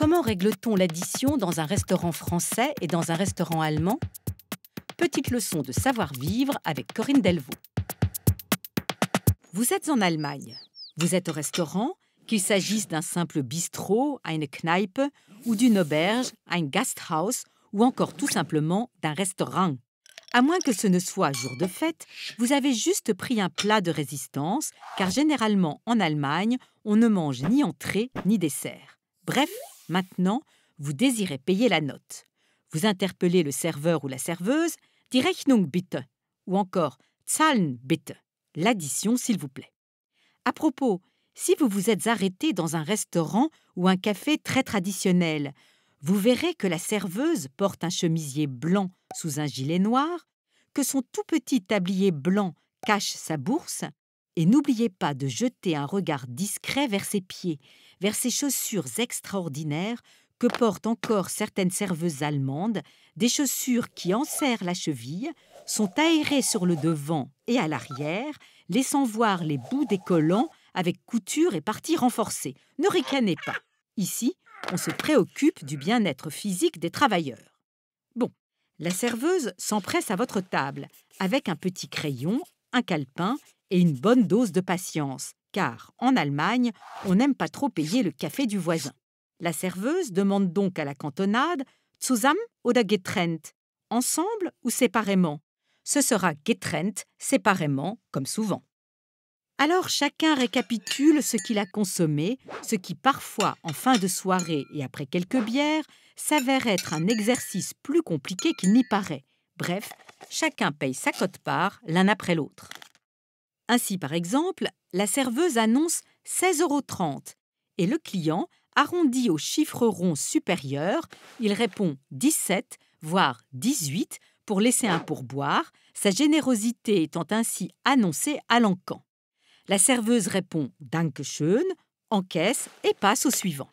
Comment règle-t-on l'addition dans un restaurant français et dans un restaurant allemand Petite leçon de savoir-vivre avec Corinne Delvaux. Vous êtes en Allemagne. Vous êtes au restaurant, qu'il s'agisse d'un simple bistrot, une Kneipe, ou d'une auberge, ein Gasthaus, ou encore tout simplement d'un restaurant. À moins que ce ne soit jour de fête, vous avez juste pris un plat de résistance, car généralement en Allemagne, on ne mange ni entrée ni dessert. Bref, Maintenant, vous désirez payer la note. Vous interpellez le serveur ou la serveuse, die Rechnung bitte, ou encore Zahlen bitte, l'addition s'il vous plaît. À propos, si vous vous êtes arrêté dans un restaurant ou un café très traditionnel, vous verrez que la serveuse porte un chemisier blanc sous un gilet noir, que son tout petit tablier blanc cache sa bourse et n'oubliez pas de jeter un regard discret vers ses pieds, vers ses chaussures extraordinaires que portent encore certaines serveuses allemandes, des chaussures qui enserrent la cheville, sont aérées sur le devant et à l'arrière, laissant voir les bouts des collants avec couture et partie renforcées. Ne ricanez pas. Ici, on se préoccupe du bien-être physique des travailleurs. Bon, la serveuse s'empresse à votre table avec un petit crayon, un calepin et une bonne dose de patience, car en Allemagne, on n'aime pas trop payer le café du voisin. La serveuse demande donc à la cantonade Zusammen oder getrennt Ensemble ou séparément Ce sera getrennt, séparément, comme souvent. Alors chacun récapitule ce qu'il a consommé, ce qui parfois, en fin de soirée et après quelques bières, s'avère être un exercice plus compliqué qu'il n'y paraît. Bref, chacun paye sa cote-part l'un après l'autre. Ainsi, par exemple, la serveuse annonce 16,30 euros et le client arrondi au chiffre rond supérieur, il répond 17, voire 18, pour laisser un pourboire, sa générosité étant ainsi annoncée à l'encan. La serveuse répond schön », encaisse et passe au suivant.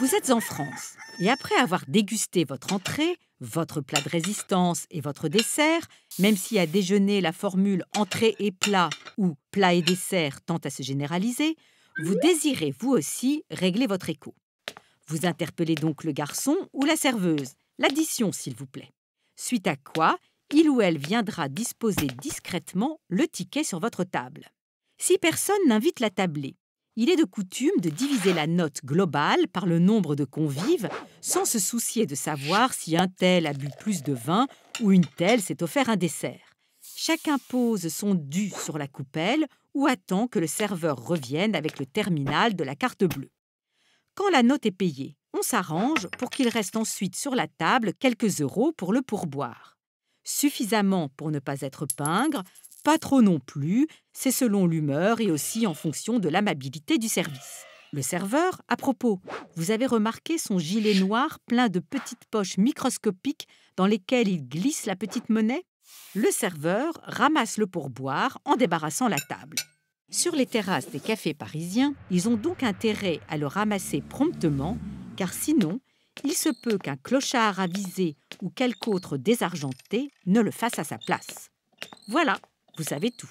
Vous êtes en France, et après avoir dégusté votre entrée, votre plat de résistance et votre dessert, même si à déjeuner la formule entrée et plat ou plat et dessert tend à se généraliser, vous désirez vous aussi régler votre écho. Vous interpellez donc le garçon ou la serveuse, l'addition s'il vous plaît, suite à quoi il ou elle viendra disposer discrètement le ticket sur votre table. Si personne n'invite la tablée, il est de coutume de diviser la note globale par le nombre de convives sans se soucier de savoir si un tel a bu plus de vin ou une telle s'est offert un dessert. Chacun pose son dû sur la coupelle ou attend que le serveur revienne avec le terminal de la carte bleue. Quand la note est payée, on s'arrange pour qu'il reste ensuite sur la table quelques euros pour le pourboire. Suffisamment pour ne pas être pingre, pas trop non plus, c'est selon l'humeur et aussi en fonction de l'amabilité du service. Le serveur, à propos, vous avez remarqué son gilet noir plein de petites poches microscopiques dans lesquelles il glisse la petite monnaie Le serveur ramasse le pourboire en débarrassant la table. Sur les terrasses des cafés parisiens, ils ont donc intérêt à le ramasser promptement, car sinon, il se peut qu'un clochard avisé ou quelque autre désargenté ne le fasse à sa place. Voilà, vous savez tout.